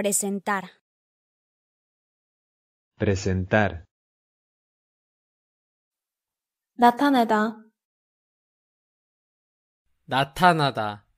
Presentar. Presentar. Natanada. Natanada.